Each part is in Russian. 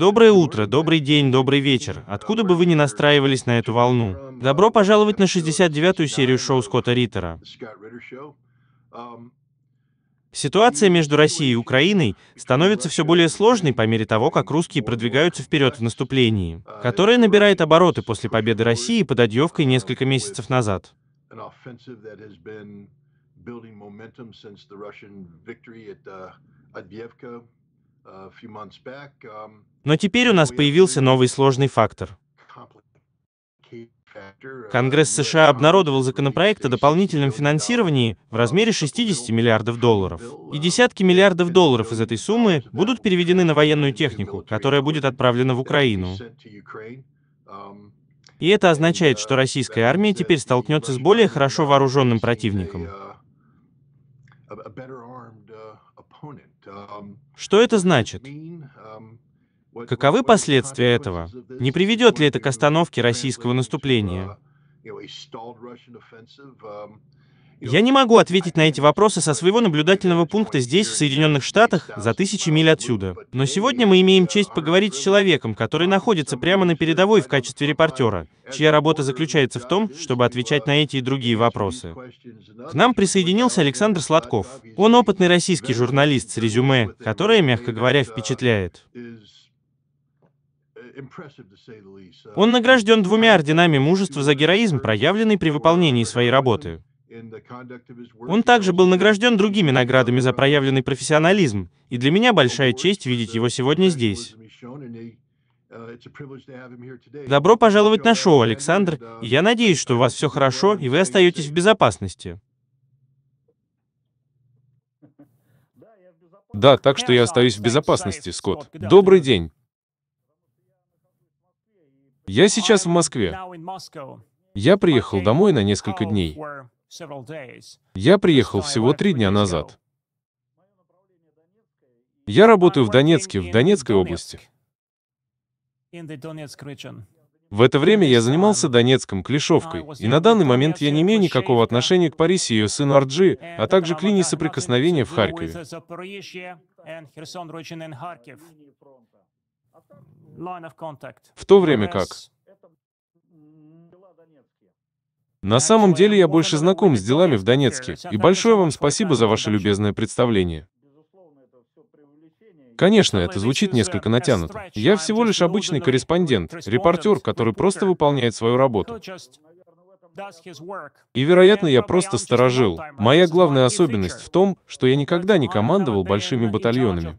Доброе утро, добрый день, добрый вечер. Откуда бы вы ни настраивались на эту волну. Добро пожаловать на 69-ю серию шоу Скотта Риттера. Ситуация между Россией и Украиной становится все более сложной по мере того, как русские продвигаются вперед в наступлении, которое набирает обороты после победы России под Одьевкой несколько месяцев назад. building momentum since the Russian victory at uh, Advievka Um, Но теперь у нас появился новый сложный фактор. Uh, Конгресс США обнародовал законопроект о дополнительном uh, финансировании в размере 60 миллиардов долларов. И uh, десятки миллиардов долларов из этой суммы будут переведены на военную технику, которая будет отправлена в Украину. Um, И это означает, что российская армия теперь столкнется с более хорошо вооруженным противником. Что это значит? Каковы последствия этого? Не приведет ли это к остановке российского наступления? Я не могу ответить на эти вопросы со своего наблюдательного пункта здесь, в Соединенных Штатах, за тысячи миль отсюда. Но сегодня мы имеем честь поговорить с человеком, который находится прямо на передовой в качестве репортера, чья работа заключается в том, чтобы отвечать на эти и другие вопросы. К нам присоединился Александр Сладков. Он опытный российский журналист с резюме, которое, мягко говоря, впечатляет. Он награжден двумя орденами мужества за героизм, проявленный при выполнении своей работы. Он также был награжден другими наградами за проявленный профессионализм, и для меня большая честь видеть uh, его сегодня здесь. Uh, Добро пожаловать на шоу, Александр. Uh, я надеюсь, что у вас все хорошо, и вы остаетесь в безопасности. Да, так что я остаюсь в безопасности, Скотт. Добрый день. Я сейчас в Москве. Я приехал домой на несколько дней. Я приехал всего три дня назад. Я работаю в Донецке, в Донецкой области. В это время я занимался um, Донецком клешовкой, и на данный момент я не имею никакого отношения к Парисе и ее сыну Арджи, а также к линии соприкосновения в Харькове. В то время как на самом деле я больше знаком с делами в Донецке, и большое вам спасибо за ваше любезное представление. Конечно, это звучит несколько натянуто. Я всего лишь обычный корреспондент, репортер, который просто выполняет свою работу. И, вероятно, я просто сторожил. Моя главная особенность в том, что я никогда не командовал большими батальонами.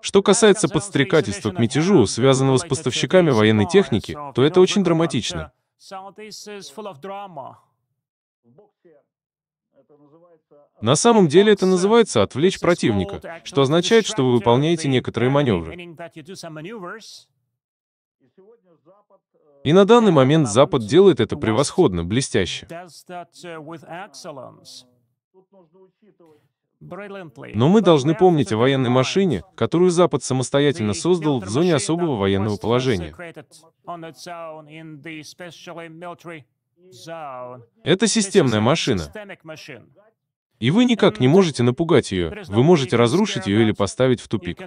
Что касается подстрекательства к мятежу, связанного с поставщиками военной техники, то это очень драматично. На самом деле это называется «отвлечь противника», что означает, что вы выполняете некоторые маневры. И на данный момент Запад делает это превосходно, блестяще. Но мы должны помнить о военной машине, которую Запад самостоятельно создал в зоне особого военного положения. Это системная машина. И вы никак не можете напугать ее, вы можете разрушить ее или поставить в тупик.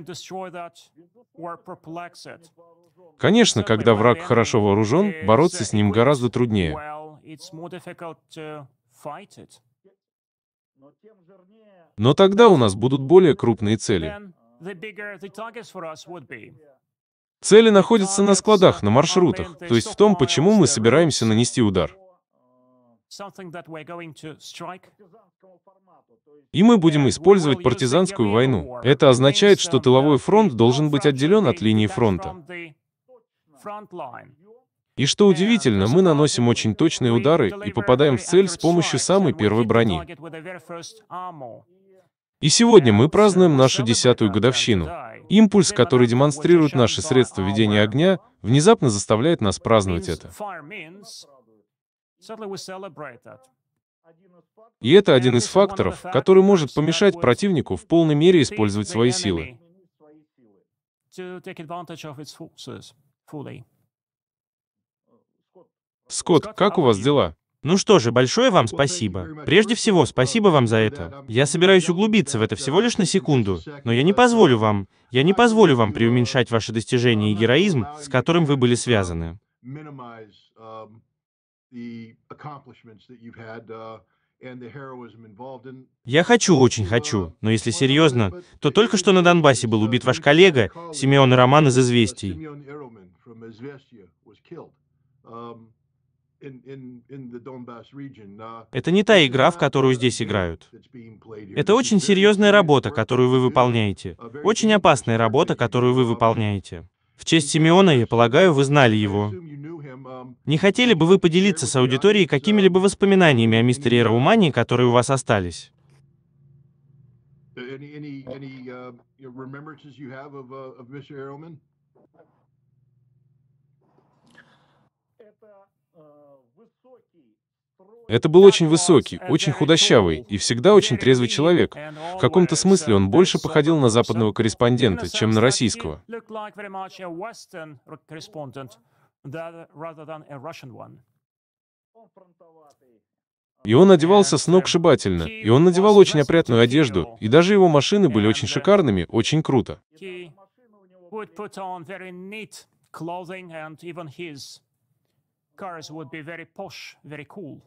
Конечно, когда враг хорошо вооружен, бороться с ним гораздо труднее. Но тогда у нас будут более крупные цели. Цели находятся на складах, на маршрутах, то есть в том, почему мы собираемся нанести удар. И мы будем использовать партизанскую войну. Это означает, что тыловой фронт должен быть отделен от линии фронта. И что удивительно, мы наносим очень точные удары и попадаем в цель с помощью самой первой брони. И сегодня мы празднуем нашу десятую годовщину. Импульс, который демонстрирует наши средства ведения огня, внезапно заставляет нас праздновать это. И это один из факторов, который может помешать противнику в полной мере использовать свои силы. Скотт, как у вас дела? Ну что же, большое вам спасибо. Прежде всего, спасибо вам за это. Я собираюсь углубиться в это всего лишь на секунду, но я не позволю вам, я не позволю вам преуменьшать ваши достижения и героизм, с которым вы были связаны. Um, uh, я хочу, очень хочу, но если серьезно, то только что на Донбассе был убит ваш коллега Симеон Роман из «Известий». Uh, Это не та игра, в которую здесь играют. Это очень серьезная работа, которую вы выполняете. Очень опасная работа, которую вы выполняете. В честь uh, Симеона, я полагаю, вы знали его. Um, не хотели бы вы поделиться с аудиторией uh, какими-либо воспоминаниями о мистере Раумани, которые у вас остались? Any, any, any uh, remembrances you have of, uh, of Mr. Arrowman? Это был очень высокий, очень худощавый и всегда очень трезвый человек. В каком-то смысле он больше походил на западного корреспондента, чем на российского. И он одевался сногсшибательно, и он надевал очень опрятную одежду, и даже его машины были очень шикарными, очень круто. clothing and even his cars would be very posh, very cool.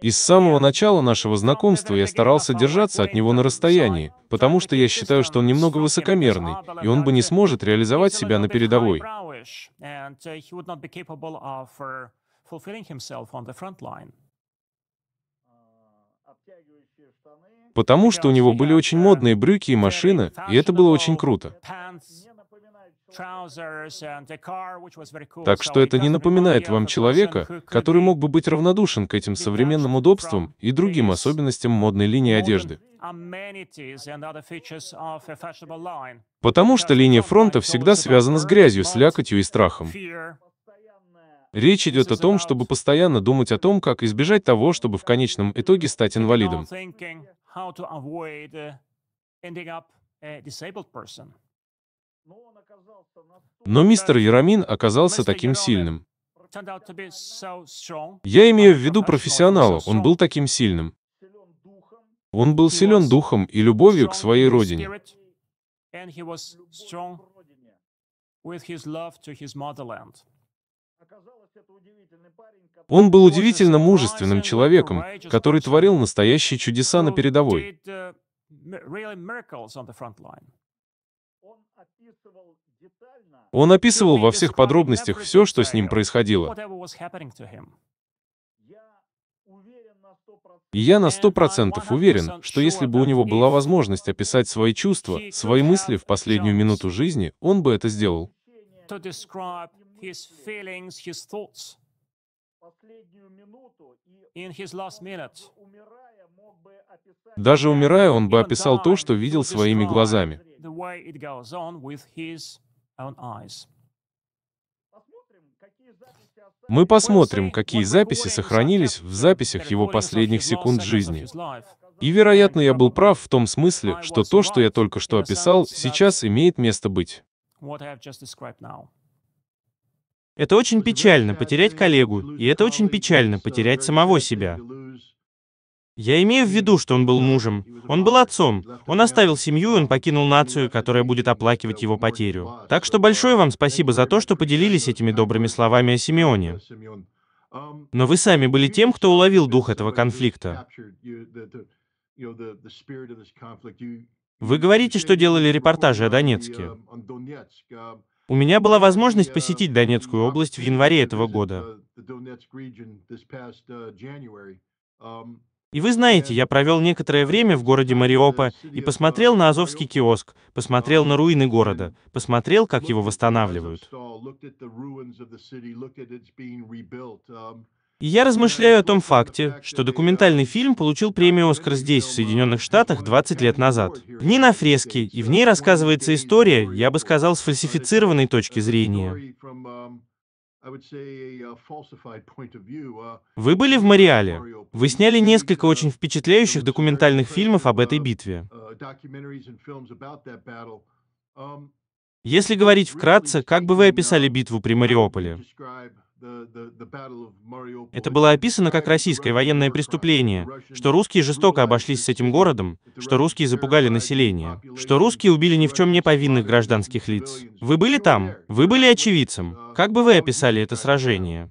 И с самого начала нашего знакомства я старался держаться от него на расстоянии, потому что я считаю, что он немного высокомерный, и он бы не сможет реализовать себя на передовой. Потому что у него были очень модные брюки и машина, и это было очень круто. Так что это не напоминает вам человека, который мог бы быть равнодушен к этим современным удобствам и другим особенностям модной линии одежды. Потому что линия фронта всегда связана с грязью, слякотью и страхом. Речь идет о том, чтобы постоянно думать о том, как избежать того, чтобы в конечном итоге стать инвалидом. Но мистер Ярамин оказался таким сильным. Я имею в виду профессионала, он был таким сильным. Он был силен духом и любовью к своей родине. Он был удивительно мужественным человеком, который творил настоящие чудеса на передовой. Э, он описывал во всех подробностях все, что с ним происходило. И я на сто процентов уверен, что если бы у него была возможность описать свои чувства, свои мысли в последнюю минуту жизни, он бы это сделал. Даже умирая, он бы описал то, что видел своими глазами. Мы посмотрим, какие записи сохранились в записях его последних секунд жизни. И, вероятно, я был прав в том смысле, что то, что я только что описал, сейчас имеет место быть. Это очень печально потерять коллегу, и это очень печально потерять самого себя. Я имею в виду, что он был мужем. Он был отцом. Он оставил семью, и он покинул нацию, которая будет оплакивать его потерю. Так что большое вам спасибо за то, что поделились этими добрыми словами о Симеоне. Но вы сами были тем, кто уловил дух этого конфликта. Вы говорите, что делали репортажи о Донецке. У меня была возможность посетить Донецкую область в январе этого года. И вы знаете, я провел некоторое время в городе Мариопа и посмотрел на Азовский киоск, посмотрел на руины города, посмотрел, как его восстанавливают. И я размышляю о том факте, что документальный фильм получил премию «Оскар» здесь, в Соединенных Штатах, 20 лет назад. В ней на фреске, и в ней рассказывается история, я бы сказал, с фальсифицированной точки зрения. Вы были в Мариале. Вы сняли несколько uh, очень впечатляющих документальных uh, фильмов об этой uh, битве. Um, Если говорить вкратце, как бы вы описали битву при Мариуполе? Это было описано как российское военное преступление, что русские жестоко обошлись с этим городом, что русские запугали население, что русские убили ни в чем не повинных гражданских лиц. Вы были там? Вы были очевидцем? Как бы вы описали это сражение?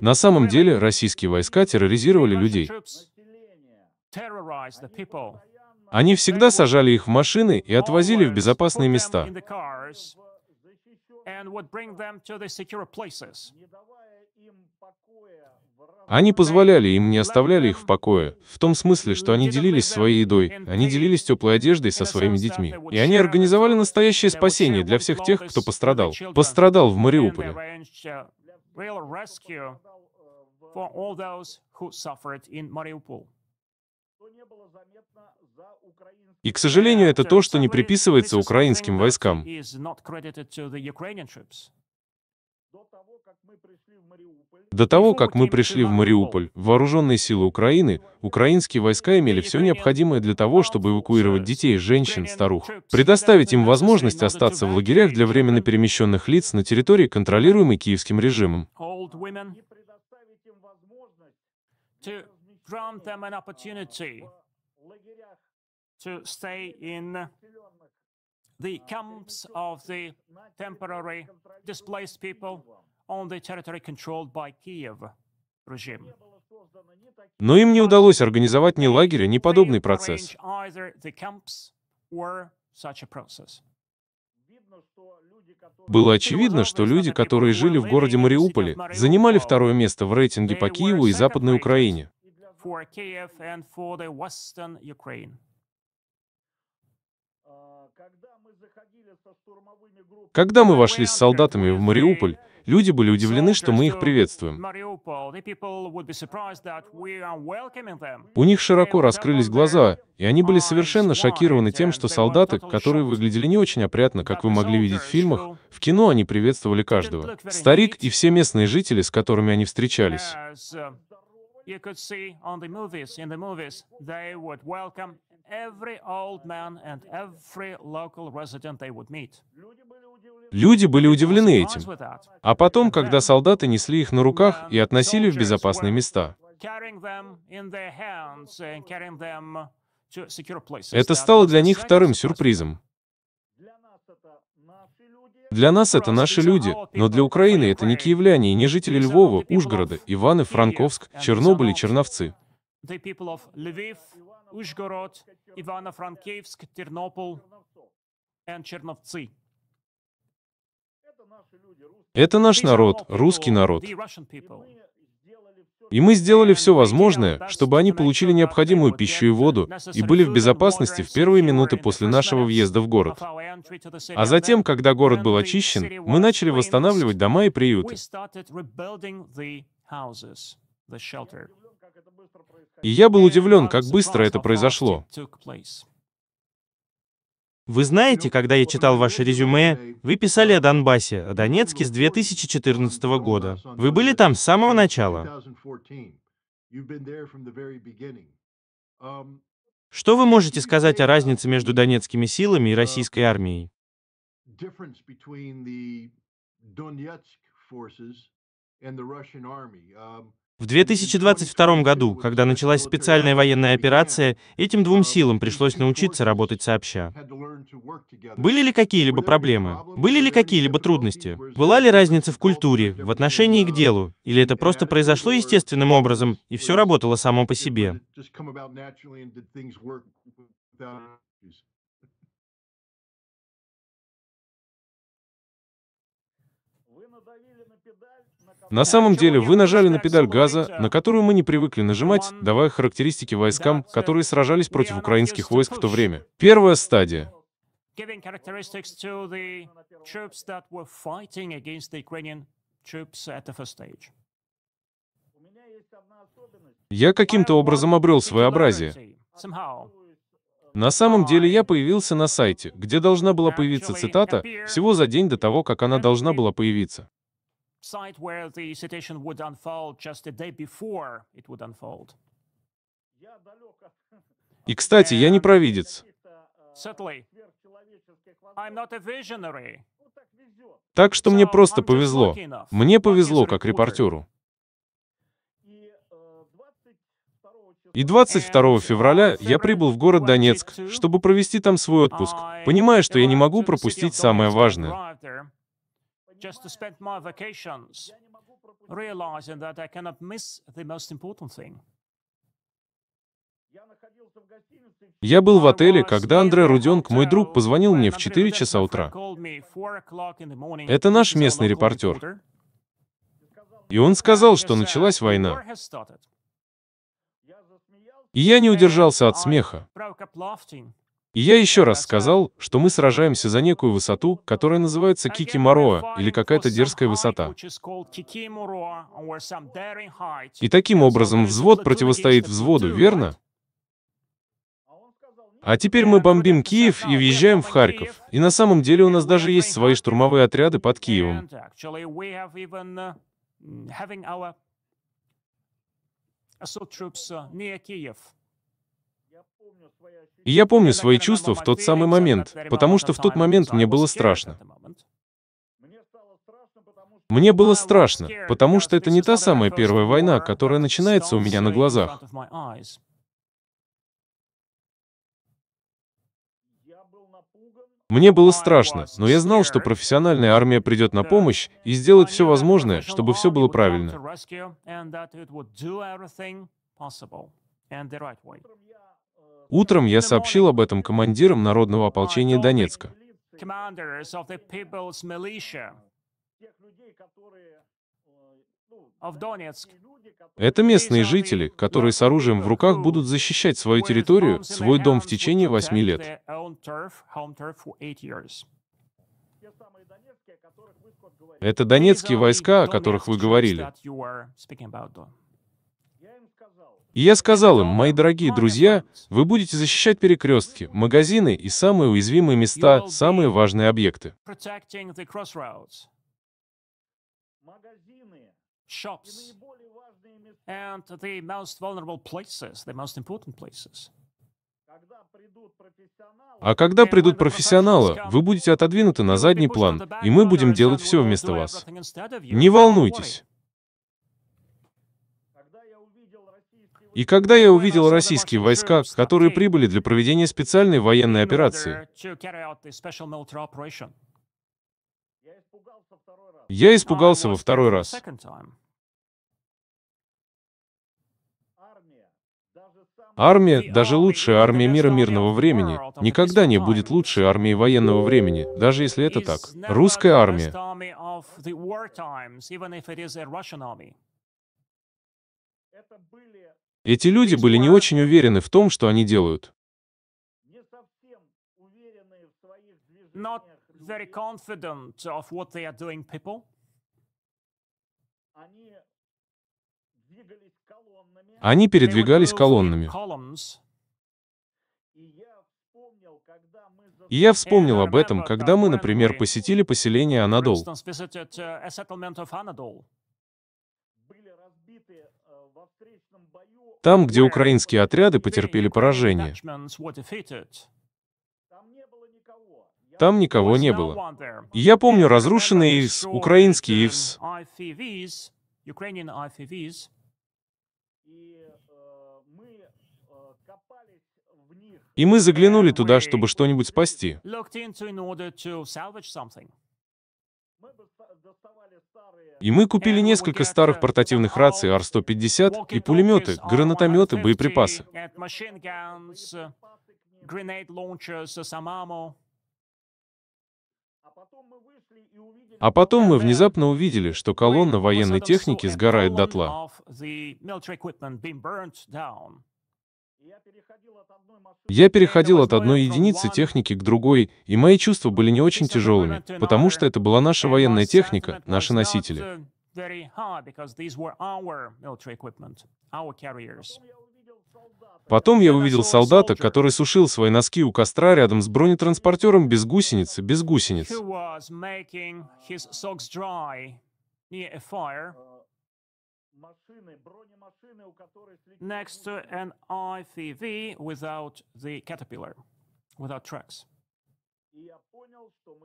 На самом деле российские войска терроризировали людей. Они всегда сажали их в машины и отвозили в безопасные места, они позволяли им, не оставляли их в покое, в том смысле, что они делились своей едой, они делились теплой одеждой со своими детьми. И они организовали настоящее спасение для всех тех, кто пострадал. Пострадал в Мариуполе. И, к сожалению, это то, что не приписывается украинским войскам. До того, как мы пришли в Мариуполь, вооруженные силы Украины, украинские войска имели все необходимое для того, чтобы эвакуировать детей, женщин, старух, предоставить им возможность остаться в лагерях для временно перемещенных лиц на территории, контролируемой киевским режимом. лагерях to stay in the camps of the temporary displaced people on the territory controlled by Kiev regime. Но им не удалось организовать ни лагеря, ни подобный процесс. Было очевидно, что люди, которые жили в городе Мариуполе, занимали второе место в рейтинге по Киеву и Западной Украине. Когда мы вошли с солдатами в Мариуполь, люди были удивлены, что мы их приветствуем. У них широко раскрылись глаза, и они были совершенно шокированы тем, что солдаты, которые выглядели не очень опрятно, как вы могли видеть в фильмах, в кино они приветствовали каждого. Старик и все местные жители, с которыми они встречались. You could see on the movies, in the movies, they would welcome every old man and every local resident they would meet. Люди были удивлены этим. А потом, когда солдаты несли их на руках и относили в безопасные места. Это стало для них вторым сюрпризом. Для нас это наши люди, но для Украины это не киевляне и не жители Львова, Ужгорода, Иваны, Франковск, Чернобыль и Черновцы. Это наш народ, русский народ. И мы сделали все возможное, чтобы они получили необходимую пищу и воду и были в безопасности в первые минуты после нашего въезда в город. А затем, когда город был очищен, мы начали восстанавливать дома и приюты. И я был удивлен, как быстро это произошло. Вы знаете, когда я читал ваше резюме, вы писали о Донбассе, о Донецке с 2014 года. Вы были там с самого начала. Что вы можете сказать о разнице между донецкими силами и российской армией? forces and the Russian army. Um, в 2022 году, когда началась специальная военная операция, этим двум силам пришлось научиться работать сообща. Были ли какие-либо проблемы? Были ли какие-либо трудности? Была ли разница в культуре, в отношении к делу? Или это просто произошло естественным образом, и все работало само по себе? На самом деле вы нажали на педаль газа, на которую мы не привыкли нажимать, давая характеристики войскам, которые сражались против украинских войск в то время. Первая стадия. Я каким-то образом обрел своеобразие. На самом деле я появился на сайте, где должна была появиться цитата, всего за день до того, как она должна была появиться. И, кстати, я не провидец. А, так что мне просто повезло. Мне повезло как репортеру. И 22 февраля я прибыл в город Донецк, чтобы провести там свой отпуск, понимая, что я не могу пропустить самое важное. Я был в отеле, когда Андре Руденк, мой друг, позвонил мне в 4 часа утра. Это наш местный репортер. И он сказал, что началась война. И я не удержался от смеха. И я еще раз сказал, что мы сражаемся за некую высоту, которая называется Кики Мороа, или какая-то дерзкая высота. И таким образом взвод противостоит взводу, верно? А теперь мы бомбим Киев и въезжаем в Харьков. И на самом деле у нас даже есть свои штурмовые отряды под Киевом. И я помню свои чувства в тот самый момент, потому что в тот момент мне было страшно. Мне было страшно, потому что это не та самая первая война, которая начинается у меня на глазах. Мне было страшно, но я знал, что профессиональная армия придет на помощь и сделает все возможное, чтобы все было правильно. Утром я сообщил об этом командирам народного ополчения Донецка. Ну, а в Донецк? Это местные жители, которые с оружием в э, руках ну, будут защищать свою территорию, свой дом в течение восьми лет. Это донецкие войска, о которых вы говорили. И я сказал им, мои дорогие друзья, вы будете защищать перекрестки, магазины и самые уязвимые места, самые важные объекты shops, and the most vulnerable places, the most important places. А когда придут профессионалы, а вы будете отодвинуты на задний план, и мы будем делать все вместо вас. Не волнуйтесь. И когда я увидел российские войска, которые прибыли для проведения специальной военной операции, я испугался во второй раз. Армия, даже лучшая армия мира мирного времени, никогда не будет лучшей армией военного времени, даже если это так. Русская армия. Эти люди были не очень уверены в том, что они делают very confident of what they are doing, people. Они передвигались колоннами. И я вспомнил об этом, когда мы, например, посетили поселение Анадол. Uh, э, Там, где украинские отряды потерпели поражение. Там никого не было. я помню разрушенные ИВС, украинские ИВС. И мы заглянули туда, чтобы что-нибудь спасти. И мы купили несколько старых портативных раций R150 и пулеметы, гранатометы, боеприпасы. А потом мы внезапно увидели, что колонна военной техники сгорает дотла. Я переходил от одной единицы техники к другой, и мои чувства были не очень тяжелыми, потому что это была наша военная техника, наши носители. Uh, Потом я увидел солдата, который сушил свои носки у костра рядом с бронетранспортером без гусениц, без гусениц. Э,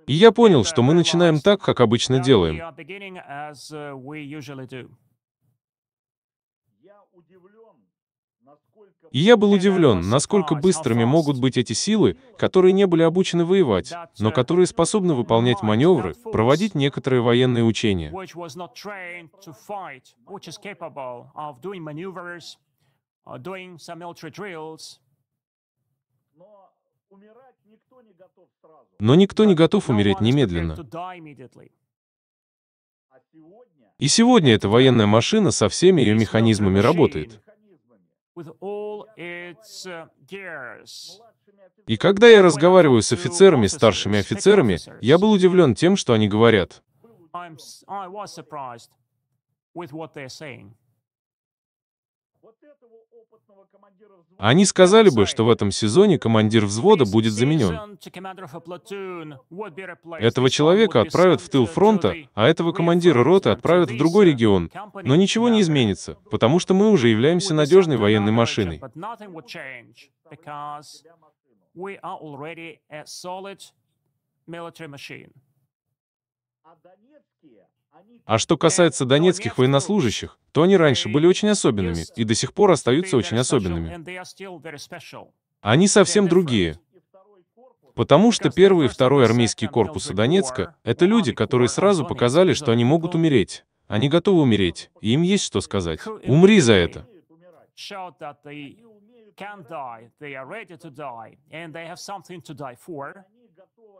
и я понял, что мы начинаем так, как обычно делаем. И я был удивлен, насколько быстрыми могут быть эти силы, которые не были обучены воевать, но которые способны выполнять маневры, проводить некоторые военные учения. Но никто не готов умереть немедленно. И сегодня эта военная машина со всеми ее механизмами работает. Uh, И когда я разговариваю с офицерами, старшими офицерами, я был удивлен тем, что они говорят. Они сказали бы, что в этом сезоне командир взвода будет заменен. Этого человека отправят в тыл фронта, а этого командира роты отправят в другой регион. Но ничего не изменится, потому что мы уже являемся надежной военной машиной. А а что э, касается донецких военнослужащих, то они раньше были очень особенными и до сих пор остаются очень особенными. Они совсем другие. Потому что первый и второй армейские корпусы Донецка — это люди, которые сразу показали, что они могут умереть. Они готовы умереть, и им есть что сказать. Умри за это. can die, they are ready to die, and they have something to die for.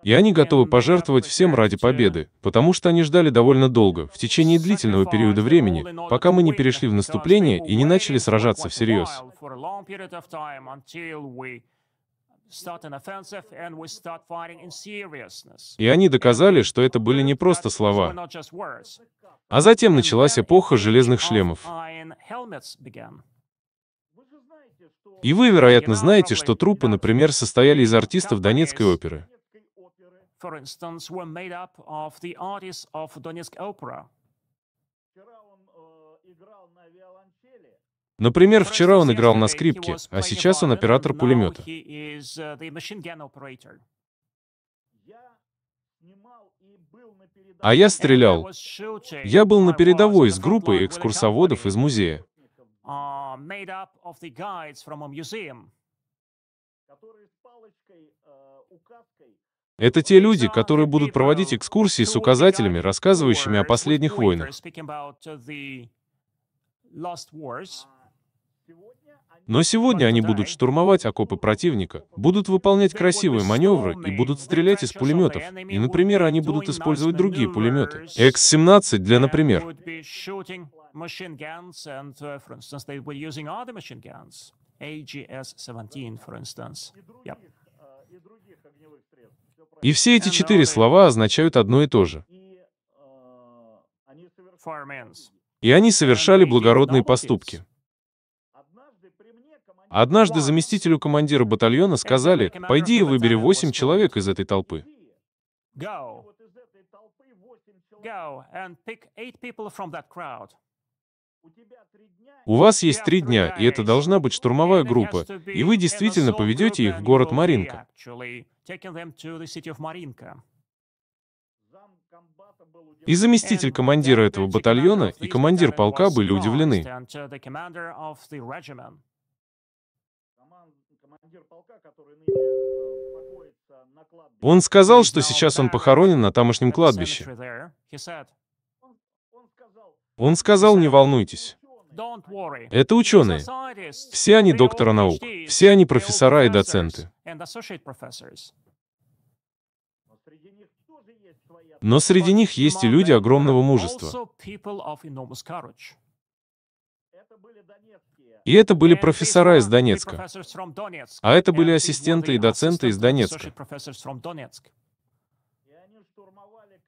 И они готовы пожертвовать всем ради победы, потому что они ждали довольно долго, в течение длительного периода времени, пока мы не перешли в наступление и не начали сражаться всерьез. И они доказали, что это были не просто слова. А затем началась эпоха железных шлемов. И вы, вероятно, знаете, что трупы, например, состояли из артистов Донецкой оперы for instance, were made up of the artists of Donetsk Opera. Э, Например, вчера он играл на скрипке, а сейчас он оператор пулемета. Uh, а я стрелял. Я был на передовой с группой экскурсоводов из музея. Это те люди, которые будут проводить экскурсии с указателями, рассказывающими о последних войнах. Но сегодня они будут штурмовать окопы противника, будут выполнять красивые маневры и будут стрелять из пулеметов. И, например, они будут использовать другие пулеметы. X-17 для, например. AGS-17, for instance. Yep. И все эти четыре слова означают одно и то же. Uh, и они совершали благородные поступки. Однажды заместителю командира батальона сказали, пойди и выбери восемь человек из этой толпы. У вас есть три дня, и это должна быть штурмовая группа, и вы действительно поведете их в город Маринка taking them to the city of Marinka. И заместитель командира этого батальона и командир полка были удивлены. Uh, он сказал, что сейчас он похоронен на тамошнем кладбище. Он сказал, не волнуйтесь. Это ученые. Все они доктора наук. Все они профессора и доценты and associate professors. Но среди них есть и люди огромного мужества. И это были профессора из Донецка. А это были ассистенты и доценты из Донецка.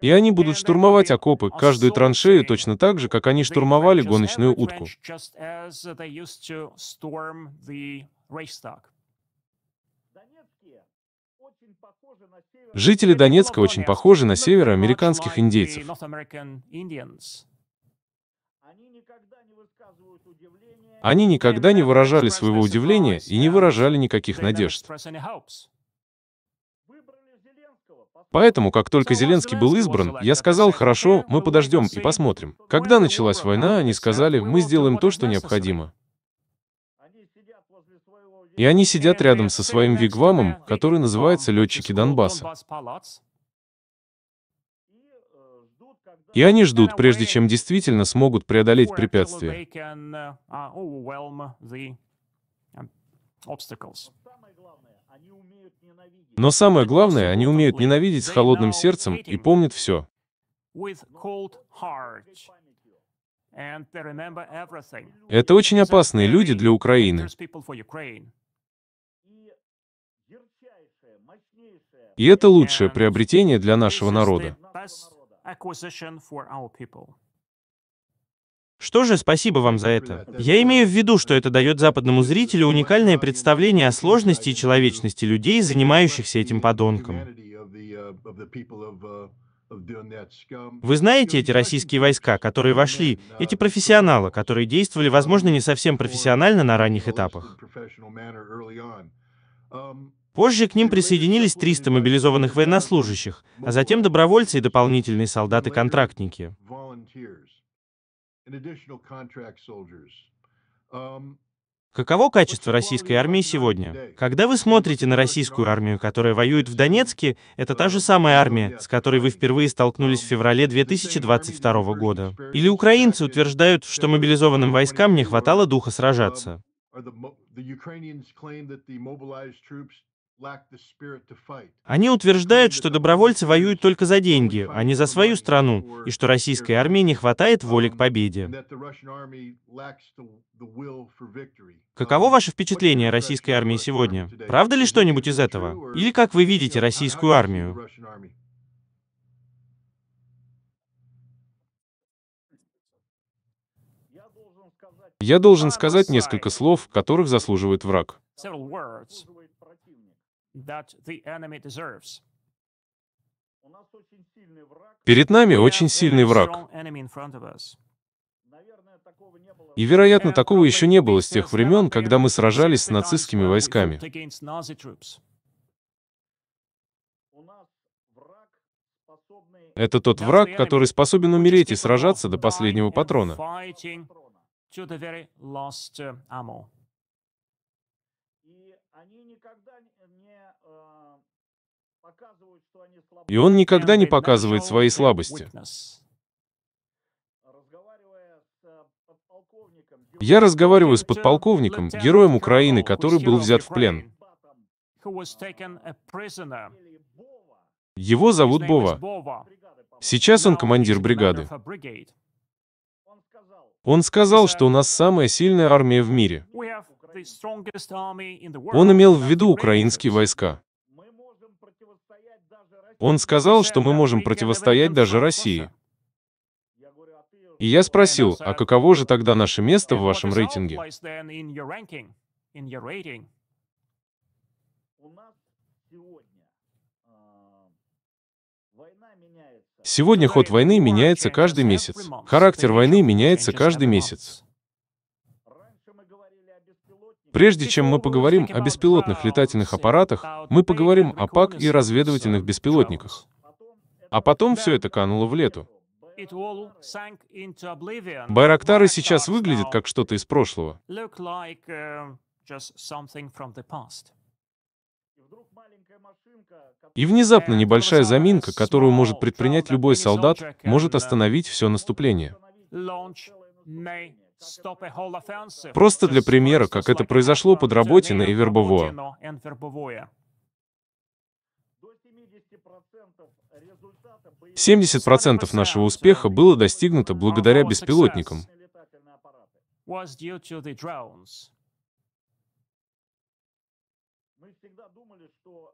И они будут штурмовать окопы, каждую траншею, точно так же, как они штурмовали гоночную утку. Жители Донецка очень похожи на североамериканских индейцев. Они никогда не выражали своего удивления и не выражали никаких надежд. Поэтому, как только Зеленский был избран, я сказал, хорошо, мы подождем и посмотрим. Когда началась война, они сказали, мы сделаем то, что необходимо. И они сидят рядом со своим вигвамом, который называется «Летчики Донбасса». И они ждут, прежде чем действительно смогут преодолеть препятствия. Но самое главное, они умеют ненавидеть с холодным сердцем и помнят все. Это очень опасные люди для Украины. И это лучшее приобретение для нашего народа. Что же, спасибо вам за это. Я имею в виду, что это дает западному зрителю уникальное представление о сложности и человечности людей, занимающихся этим подонком. Вы знаете эти российские войска, которые вошли, эти профессионалы, которые действовали, возможно, не совсем профессионально на ранних этапах? Позже к ним присоединились 300 мобилизованных военнослужащих, а затем добровольцы и дополнительные солдаты-контрактники. Каково качество российской армии сегодня? Когда вы смотрите на российскую армию, которая воюет в Донецке, это та же самая армия, с которой вы впервые столкнулись в феврале 2022 года. Или украинцы утверждают, что мобилизованным войскам не хватало духа сражаться. Они утверждают, что добровольцы воюют только за деньги, а не за свою страну, и что российской армии не хватает воли к um, победе. Каково um, ваше впечатление о российской армии сегодня? Правда ли что-нибудь из этого? Или как вы видите российскую армию? Я должен сказать несколько слов, которых заслуживает враг that the enemy deserves. Перед нами очень сильный враг. И, вероятно, такого еще не было с тех времен, когда мы сражались с нацистскими войсками. Это тот враг, который способен умереть и сражаться до последнего патрона. Э, И он никогда не показывает свои слабости. Э, Я разговариваю с подполковником, героем Украины, который был взят в плен. Его зовут Бова. Сейчас он командир бригады. Он сказал, что у нас самая сильная армия в мире. Он имел в виду украинские войска. Он сказал, что мы можем противостоять даже России. А И я спросил, а каково же тогда наше место в вашем рейтинге? Сегодня а, ход войны меняется каждый месяц. Характер войны меняется каждый месяц. Прежде чем мы поговорим о беспилотных летательных аппаратах, мы поговорим о ПАК и разведывательных беспилотниках. А потом все это кануло в лету. Байрактары сейчас выглядят как что-то из прошлого. Э, и внезапно небольшая заминка, которую может предпринять любой солдат, может э, остановить все наступление. Просто для примера, как это произошло под Работино и Вербово. Семьдесят процентов нашего успеха было достигнуто благодаря беспилотникам.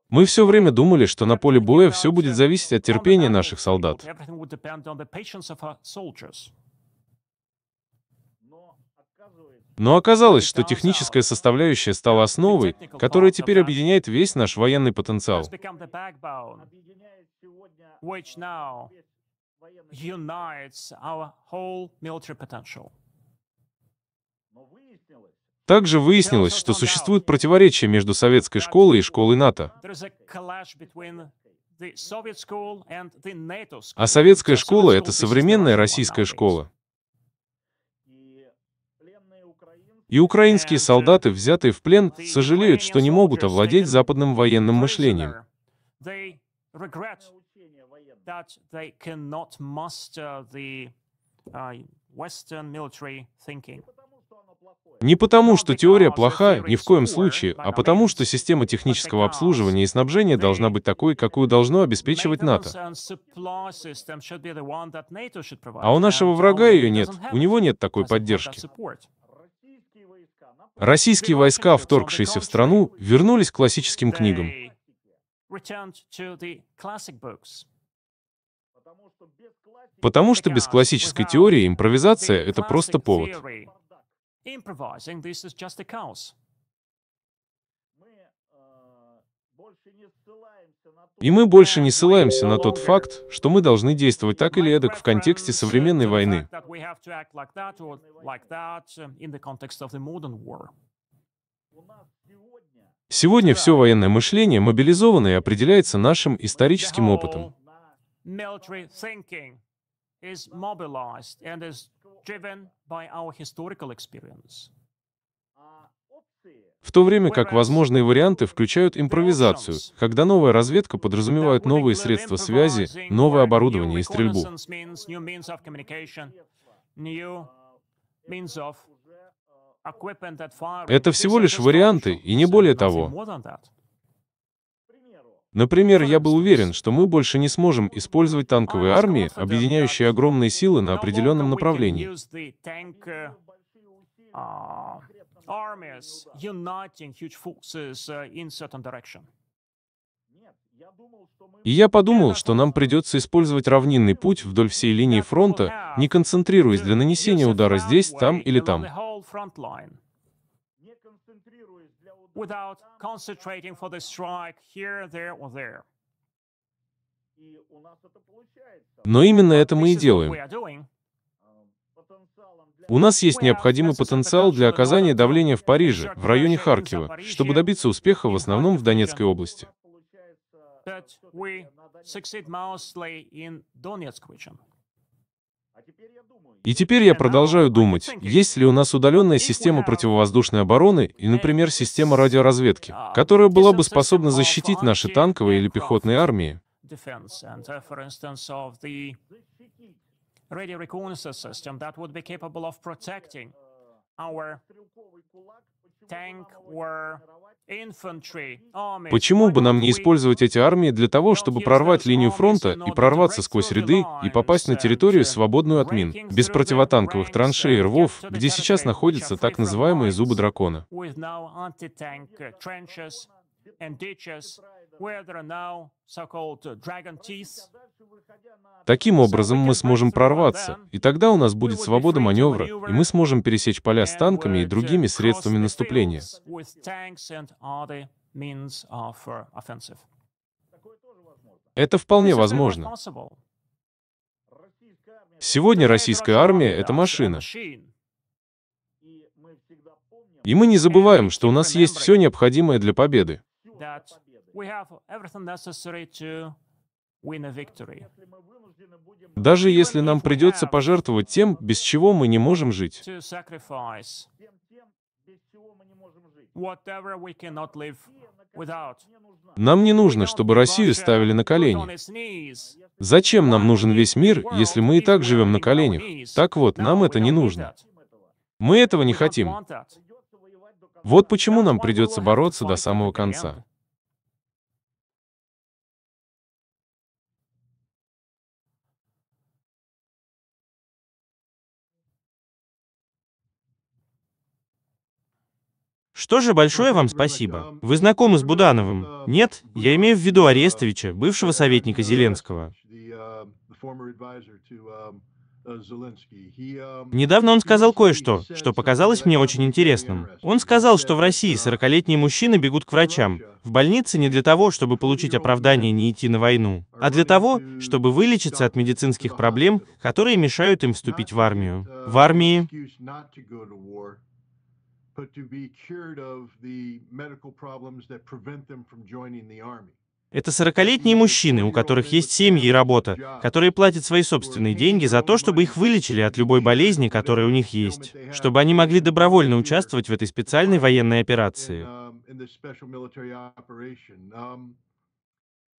Мы все время думали, что на поле боя все будет зависеть от терпения наших солдат. Но оказалось, что техническая составляющая стала основой, которая теперь объединяет весь наш военный потенциал. Также выяснилось, что существует противоречие между советской школой и школой НАТО. А советская школа — это современная российская школа. И украинские э, солдаты, взятые в плен, сожалеют, что не могут овладеть западным военным мышлением. Uh, не потому, что теория плоха, ни в коем случае, а потому, что система технического обслуживания и снабжения должна быть такой, какую должно обеспечивать НАТО. А у нашего врага ее нет, у него нет такой поддержки. Российские войска, вторгшиеся в страну, вернулись к классическим книгам. Потому что без классической теории импровизация — это просто повод. И мы больше не ссылаемся на тот факт, что мы должны действовать так или эдак в контексте современной войны. Сегодня все военное мышление мобилизовано и определяется нашим историческим опытом. is mobilized and is driven by our historical experience. В то время как возможные варианты включают импровизацию, когда новая разведка подразумевает новые средства связи, новое оборудование и стрельбу. Это всего лишь варианты, и не более того. Например, я был уверен, что мы больше не сможем использовать танковые армии, объединяющие огромные силы на определенном направлении armies uniting huge forces uh, in certain direction. И я подумал, что нам придется использовать равнинный путь вдоль всей линии фронта, не концентрируясь для нанесения удара здесь, там или там. А Но именно это мы и делаем. У нас есть а необходимый потенциал для оказания давления в Париже, в районе Харькова, чтобы добиться успеха в основном в Донецкой области. Э, и а теперь я продолжаю думать, есть ли у нас удаленная система противовоздушной обороны и, например, система радиоразведки, которая была бы способна защитить наши танковые или пехотные армии radio reconnaissance system that would be capable of protecting our tank or infantry army. Почему бы нам не использовать эти армии для того, чтобы прорвать линию фронта и прорваться сквозь ряды и попасть на территорию, свободную от мин, без противотанковых траншей и рвов, где сейчас находятся так называемые зубы дракона? Uh, а Таким образом мы сможем прорваться, и тогда у нас будет свобода маневра, и мы сможем пересечь поля с танками и другими uh, средствами наступления. Uh, это вполне возможно. Сегодня российская армия — это машина. И мы не забываем, что у нас есть все необходимое для победы. We have everything necessary to win a victory. Даже если нам придется пожертвовать тем, без чего мы не можем жить. Нам не нужно, чтобы Россию ставили на колени. Зачем нам нужен весь мир, если мы и так живем на коленях? Так вот, нам это не нужно. Мы этого не хотим. Вот почему нам придется бороться до самого конца. Что же, большое вам спасибо. Вы знакомы с Будановым? Нет, я имею в виду Арестовича, бывшего советника Зеленского. Недавно он сказал кое-что, что показалось мне очень интересным. Он сказал, что в России 40-летние мужчины бегут к врачам, в больнице не для того, чтобы получить оправдание не идти на войну, а для того, чтобы вылечиться от медицинских проблем, которые мешают им вступить в армию. В армии это 40-летние мужчины, у которых есть семьи и работа, которые платят свои собственные деньги за то, чтобы их вылечили от любой болезни, которая у них есть, чтобы они могли добровольно участвовать в этой специальной военной операции. Um,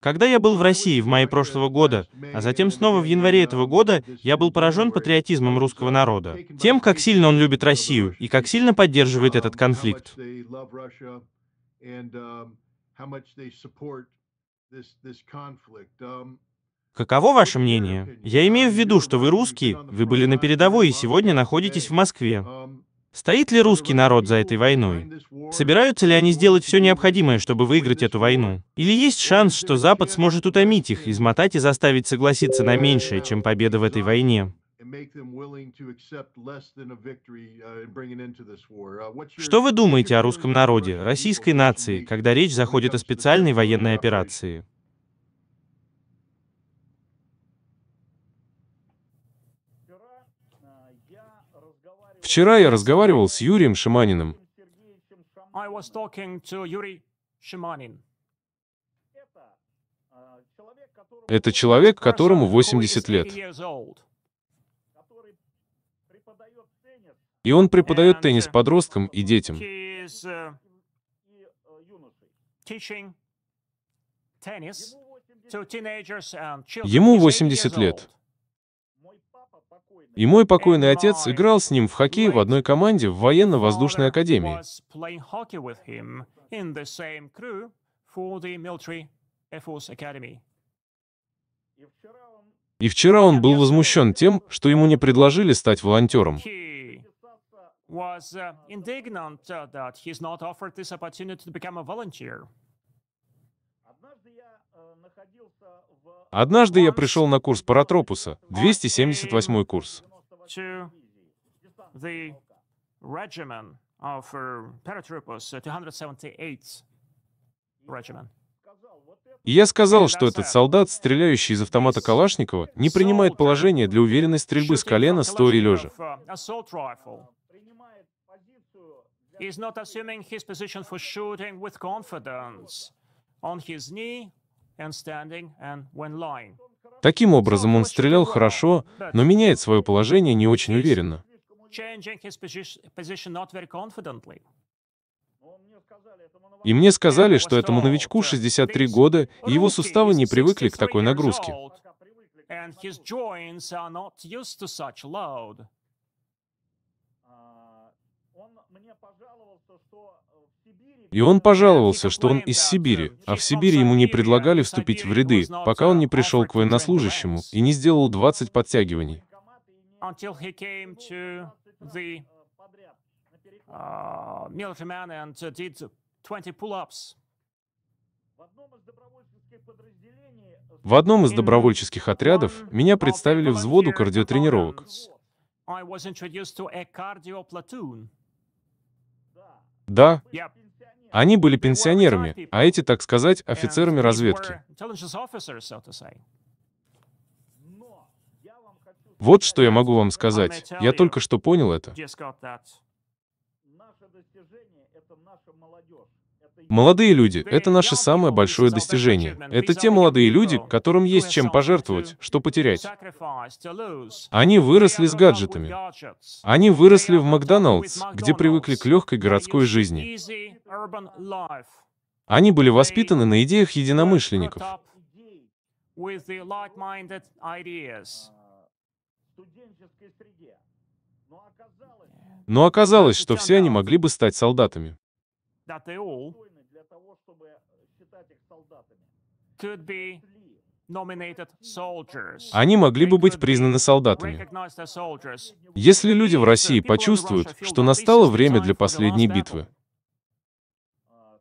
когда я был в России в мае прошлого года, а затем снова в январе этого года, я был поражен патриотизмом русского народа, тем, как сильно он любит Россию и как сильно поддерживает этот конфликт. Каково ваше мнение? Я имею в виду, что вы русские, вы были на передовой и сегодня находитесь в Москве. Стоит ли русский народ за этой войной? Собираются ли они сделать все необходимое, чтобы выиграть эту войну? Или есть шанс, что Запад сможет утомить их, измотать и заставить согласиться на меньшее, чем победа в этой войне? Что вы думаете о русском народе, российской нации, когда речь заходит о специальной военной операции? Вчера я разговаривал с Юрием Шиманиным. Это человек, которому 80 лет. И он преподает теннис uh, подросткам и детям. Uh, Ему 80 лет. И мой покойный отец играл с ним в хоккей в одной команде в военно-воздушной академии. И вчера он был возмущен тем, что ему не предложили стать волонтером. was uh, indignant uh, that he's not offered this opportunity to become a volunteer. Однажды я пришел на курс Паратропуса, 278 курс. И я сказал, что этот солдат, стреляющий из автомата Калашникова, не принимает положение для уверенной стрельбы с колена, стоя и лежа. Uh, on his knee, Таким образом, он стрелял хорошо, но меняет свое положение не очень уверенно. И мне сказали, что этому новичку 63 года, и его суставы не привыкли к такой нагрузке. И он пожаловался, что он из Сибири, а в Сибири ему не предлагали вступить в ряды, пока он не пришел к военнослужащему и не сделал 20 подтягиваний. Uh, uh, в одном из добровольческих отрядов меня представили взводу кардиотренировок. Да, они были пенсионерами, а эти, так сказать, офицерами разведки. Вот что я могу вам сказать. Я только что понял это. Наше достижение — это наша молодежь. Молодые люди — это наше самое большое достижение. Это те молодые люди, которым есть чем пожертвовать, что потерять. Они выросли с гаджетами. Они выросли в Макдоналдс, где привыкли к легкой городской жизни. Они были воспитаны на идеях единомышленников. Но оказалось, что все они могли бы стать солдатами that they all could be они могли бы быть признаны солдатами. Если люди в России почувствуют, что настало время для последней битвы, а,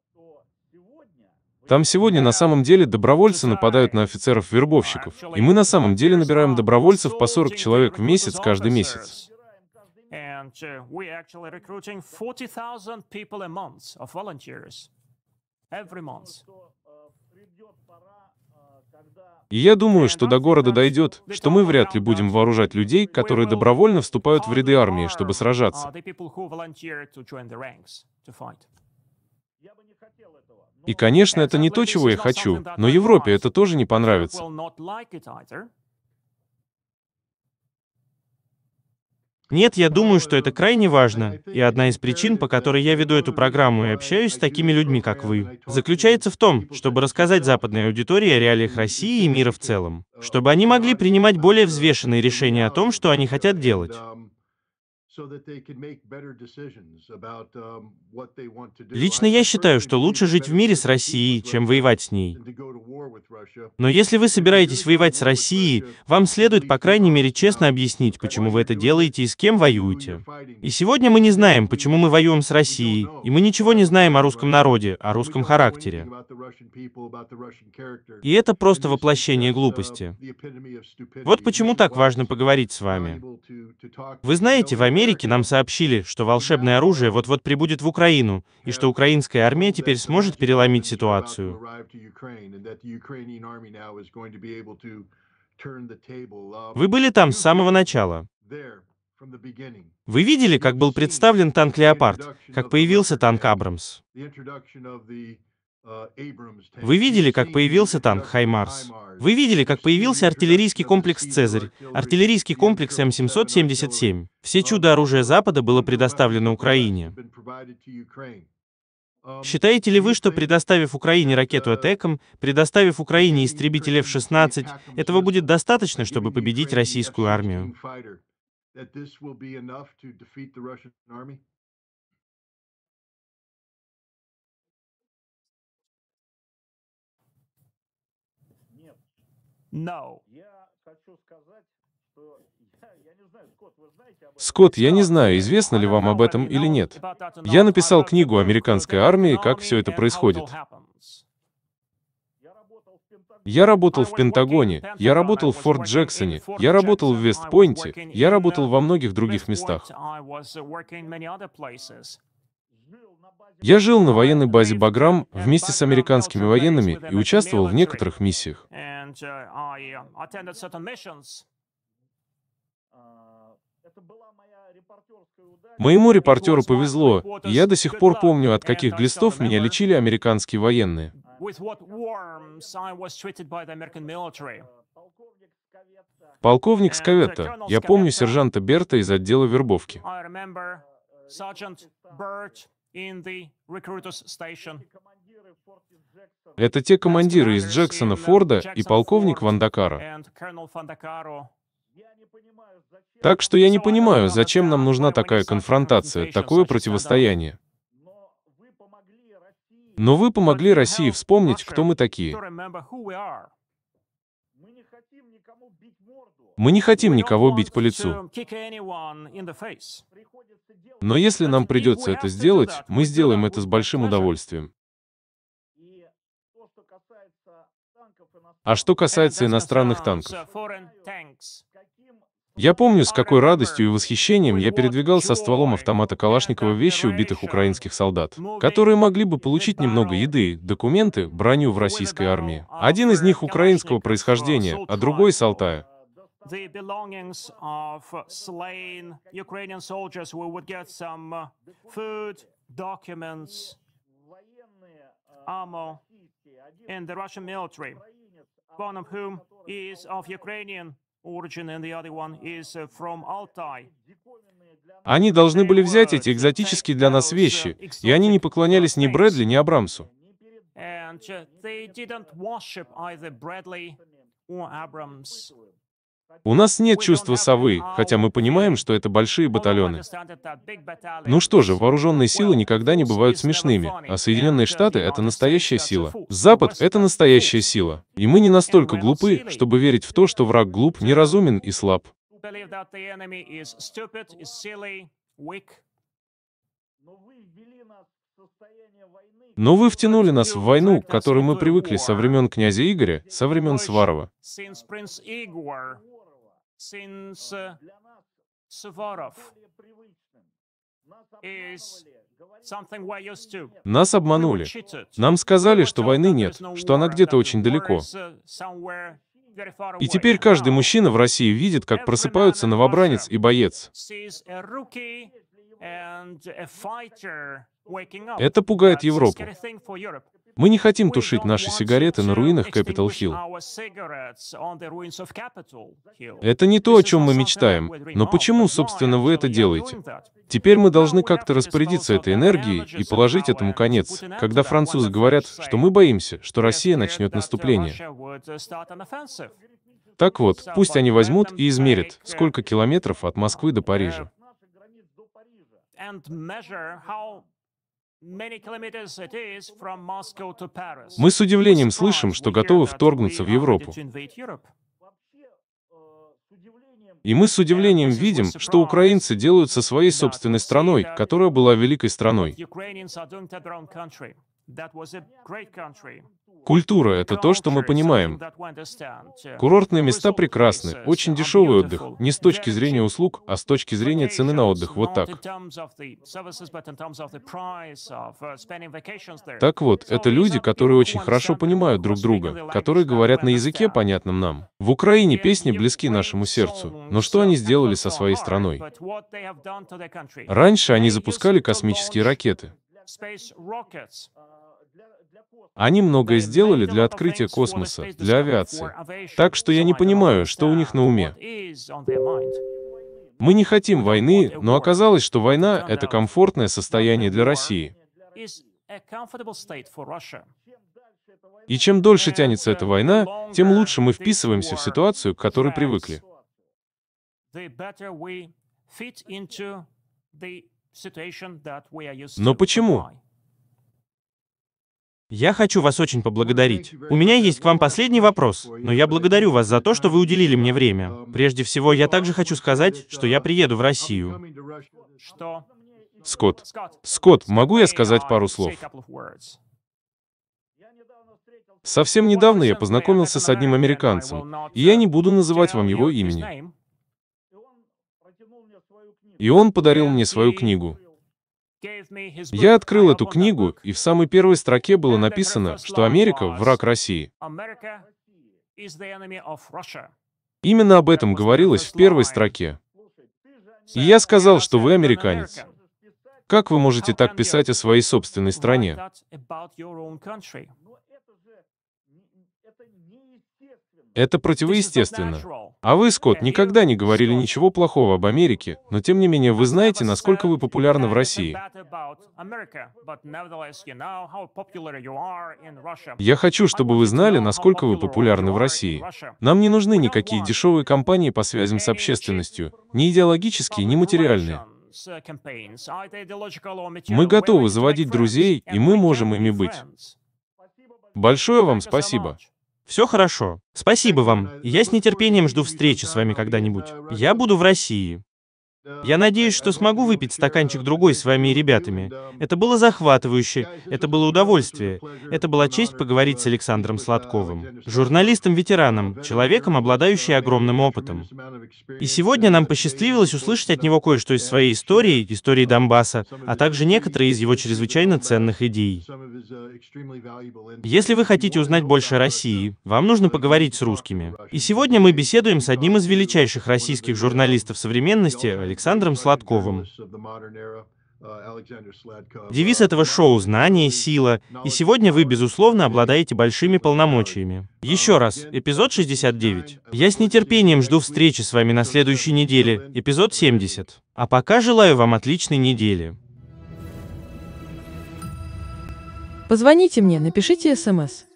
там сегодня на самом деле добровольцы нападают на офицеров-вербовщиков, и мы на самом деле набираем добровольцев по 40 человек в месяц каждый месяц and uh, we're actually recruiting 40,000 people a month of volunteers every month. я думаю, что до города дойдет, что мы вряд ли будем вооружать людей, которые добровольно вступают в ряды армии, чтобы uh, сражаться. И, конечно, это не то, чего я хочу, но Европе это тоже не понравится. Нет, я думаю, что это крайне важно, и одна из причин, по которой я веду эту программу и общаюсь с такими людьми, как вы, заключается в том, чтобы рассказать западной аудитории о реалиях России и мира в целом, чтобы они могли принимать более взвешенные решения о том, что они хотят делать. Um, Лично я считаю, что лучше жить в мире с Россией, чем воевать с ней. Но если вы собираетесь воевать с Россией, вам следует, по крайней мере, честно объяснить, почему вы это делаете и с кем воюете. И сегодня мы не знаем, почему мы воюем с Россией, и мы ничего не знаем о русском народе, о русском характере. И это просто воплощение uh, глупости. Вот почему так важно поговорить с вами. Вы знаете, в Америке Америки нам сообщили, что волшебное оружие вот-вот прибудет в Украину, и что украинская армия теперь сможет переломить ситуацию. Вы были там с самого начала. Вы видели, как был представлен танк «Леопард», как появился танк «Абрамс». Вы видели, как появился танк «Хаймарс»? Вы видели, как появился артиллерийский комплекс «Цезарь», артиллерийский комплекс М777. Все чудо оружия Запада было предоставлено Украине. Считаете ли вы, что предоставив Украине ракету «Атекам», предоставив Украине истребитель F-16, этого будет достаточно, чтобы победить российскую армию? No. Скотт, я не знаю, известно ли вам об этом или нет. Я написал книгу «Американская армия и как все это происходит». Я работал в Пентагоне, я работал в Форт Джексоне, я работал в Вестпойнте, я работал во многих других местах. Я жил на военной базе Баграм вместе с американскими военными и участвовал в некоторых миссиях and uh, I uh, attended certain missions. Моему репортеру повезло, и я до сих пор помню, от каких глистов меня лечили американские военные. Полковник Сковетта. Я помню сержанта Берта из отдела вербовки. Это те командиры из Джексона Форда и полковник Вандакара. Так что я не понимаю, зачем нам нужна такая конфронтация, такое противостояние. Но вы помогли России вспомнить, кто мы такие. Мы не хотим никого бить по лицу. Но если нам придется это сделать, мы сделаем это с большим удовольствием. А что касается иностранных танков, я помню, с какой радостью и восхищением я передвигал со стволом автомата Калашникова вещи убитых украинских солдат, которые могли бы получить немного еды, документы, броню в российской армии. Один из них украинского происхождения, а другой с Алтая. Uh, in the Russian military one of whom is of Ukrainian origin and the other one is from Altai. Они должны были взять эти экзотические для нас вещи, и они не поклонялись ни Брэдли, ни Абрамсу. And they didn't worship either Bradley or Abrams. У нас нет чувства совы, хотя мы понимаем, что это большие батальоны. Ну что же, вооруженные силы никогда не бывают смешными, а Соединенные uh, Штаты — это настоящая сила. Запад — это настоящая сила. И мы не настолько глупы, чтобы верить в то, что враг глуп, неразумен и слаб. Но вы втянули нас в войну, к которой мы привыкли со времен князя Игоря, со времен Сварова. Э, нас обманули. Нам сказали, что войны нет, что она где-то очень далеко. И теперь каждый мужчина в России видит, как просыпаются новобранец и боец. Это пугает Европу. Мы не хотим тушить наши сигареты на руинах Капитал Хилл. Это не то, о чем мы мечтаем, но почему, собственно, вы это делаете? Теперь мы должны как-то распорядиться этой энергией и положить этому конец, когда французы говорят, что мы боимся, что Россия начнет uh, наступление. Uh, так вот, пусть они возьмут и измерят, uh, сколько километров от Москвы до Парижа. Мы с удивлением слышим, что готовы вторгнуться в Европу. Э, И мы с удивлением видим, что украинцы делают со своей собственной страной, которая была великой страной. Культура — это то, что мы понимаем. Курортные места прекрасны, очень дешевый отдых, не с точки зрения услуг, а с точки зрения цены на отдых, вот так. Uh, так вот, это люди, которые очень хорошо понимают друг друга, которые говорят на языке, понятном нам. В Украине песни близки нашему сердцу, но что они сделали со своей страной? Раньше они запускали космические ракеты. Они многое сделали для открытия космоса, для авиации. Так что я не понимаю, что у них на уме. Мы не хотим войны, но оказалось, что война — это комфортное состояние для России. И чем дольше тянется uh, эта война, тем лучше мы вписываемся в ситуацию, к которой привыкли. Но почему? Я хочу вас очень поблагодарить. У меня есть к вам последний вопрос, но я благодарю вас за то, что вы уделили мне время. Прежде всего, я также хочу сказать, что я приеду в Россию. Что? Скотт. Скотт, могу я сказать пару слов? Совсем недавно я познакомился с одним американцем, и я не буду называть вам его имени и он подарил мне свою книгу. Я открыл эту книгу, и в самой первой строке было написано, что Америка — враг России. Именно об этом говорилось в первой строке. И я сказал, что вы американец. Как вы можете так писать о своей собственной стране? Это противоестественно. А вы, Скотт, никогда не говорили ничего плохого об Америке, но тем не менее вы знаете, насколько вы популярны в России. Я хочу, чтобы вы знали, насколько вы популярны в России. Нам не нужны никакие дешевые кампании по связям с общественностью, ни идеологические, ни материальные. Uh, мы готовы заводить друзей, и мы можем ими быть. Большое вам спасибо. Все хорошо. Спасибо вам. Я с нетерпением жду встречи с вами когда-нибудь. Я буду в России. Я надеюсь, что смогу выпить стаканчик другой с вами и ребятами. Это было захватывающе, это было удовольствие, это была честь поговорить с Александром Сладковым, журналистом-ветераном, человеком, обладающим огромным опытом. И сегодня нам посчастливилось услышать от него кое-что из своей истории, истории Донбасса, а также некоторые из его чрезвычайно ценных идей. Если вы хотите узнать больше о России, вам нужно поговорить с русскими. И сегодня мы беседуем с одним из величайших российских журналистов современности, Александром Сладковым. Девиз этого шоу «Знание, сила», и сегодня вы, безусловно, обладаете большими полномочиями. Еще раз, эпизод 69. Я с нетерпением жду встречи с вами на следующей неделе, эпизод 70. А пока желаю вам отличной недели. Позвоните мне, напишите смс.